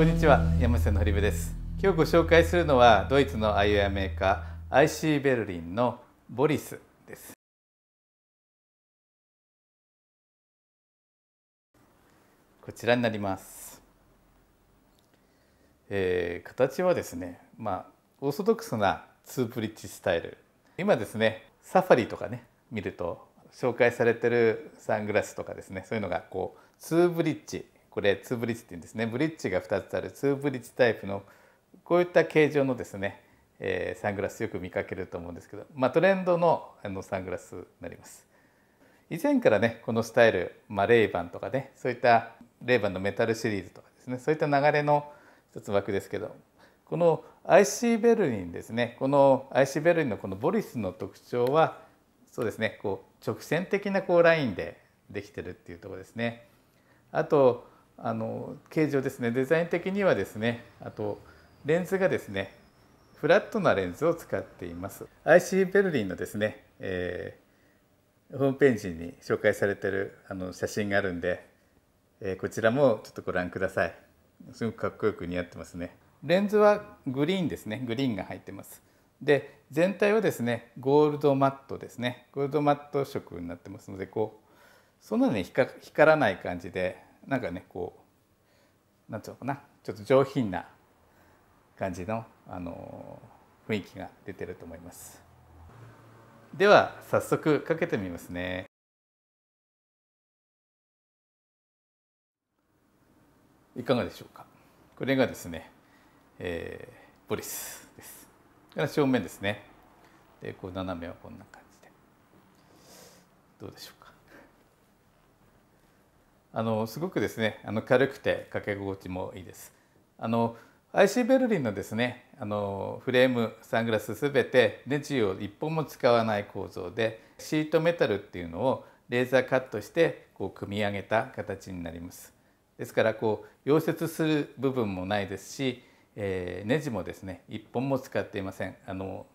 こんにちは山瀬の堀部です今日ご紹介するのはドイツのアイウェアメーカー IC ベルリンのボリスですこちらになります、えー、形はですねまあオーソドックスなツープリッチスタイル今ですねサファリとかね見ると紹介されてるサングラスとかですねそういうのがこうツーブリッジこれツーブリッジって言うんですねブリッジが2つあるツーブリッジタイプのこういった形状のですね、えー、サングラスよく見かけると思うんですけど、まあ、トレンドのあのサングラスになります。以前からねこのスタイル、まあ、レイバンとかねそういったレイバンのメタルシリーズとかですねそういった流れの一つ枠ですけどこの IC ベルリンですねこの IC ベルリンのこのボリスの特徴はそうですねこう直線的なこうラインでできてるっていうところですね。あとあの形状ですねデザイン的にはですねあとレンズがですねフラットなレンズを使っています IC ベルリンのですね、えー、ホームページに紹介されてるあの写真があるんで、えー、こちらもちょっとご覧くださいすごくかっこよく似合ってますねレンズはグリーンですねグリーンが入ってますで全体はですねゴールドマットですねゴールドマット色になってますのでこうそんなに光らない感じでなんかねこうなんていうのかなちょっと上品な感じの、あの雰囲気が出てると思います。では早速かけてみますね。いかがでしょうか。これがですね、えー、ポリスです。から正面ですね。でこう斜めはこんな感じでどうでしょうか。あのすごくですねあの軽くて掛け心地もいいです。あの IC ベルリンのですねあのフレームサングラスすべてネジを一本も使わない構造でシートメタルっていうのをレーザーカットしてこう組み上げた形になります。ですからこう溶接する部分もないですし、えー、ネジもですね一本も使っていません。あの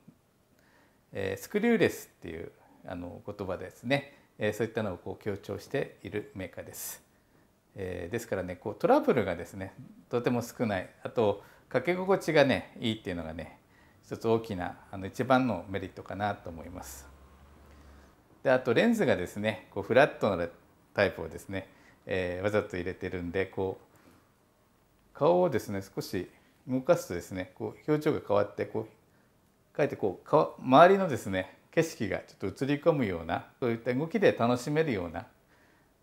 えー、スクリューレスっていうあの言葉ですねえそういったのをこう強調しているメーカーです。えですからねこうトラブルがですねとても少ないあとかけ心地がねいいっていうのがね一つ大きなあの一番のメリットかなと思います。であとレンズがですねこうフラットなタイプをですね、えー、わざと入れてるんでこう顔をですね少し動かすとですねこう表情が変わってこうかえってこう周りのですね景色がちょっと映り込むようなそういった動きで楽しめるような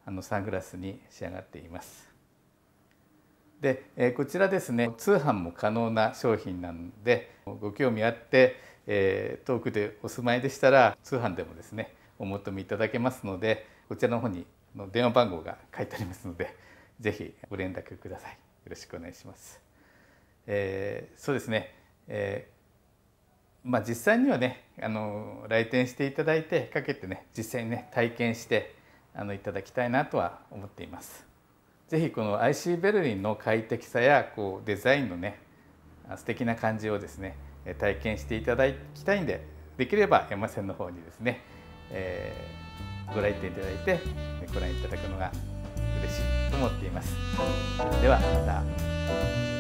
あのサングラスに仕上がっています。で、えこちらですね通販も可能な商品なのでご興味あって、えー、遠くでお住まいでしたら通販でもですねお求めいただけますのでこちらの方にの電話番号が書いてありますので是非ご連絡くださいよろしくお願いします。えー、そうですね、えー、まあ、実際にはねあの来店していただいてかけてね実際にね体験してあのいただきたいなとは思っています。ぜひこの IC ベルリンの快適さやこうデザインのね素敵な感じをですね体験していただきたいんでできれば山線の方にですね、えー、ご来店いただいてご覧いただくのが嬉しいと思っています。ではまた。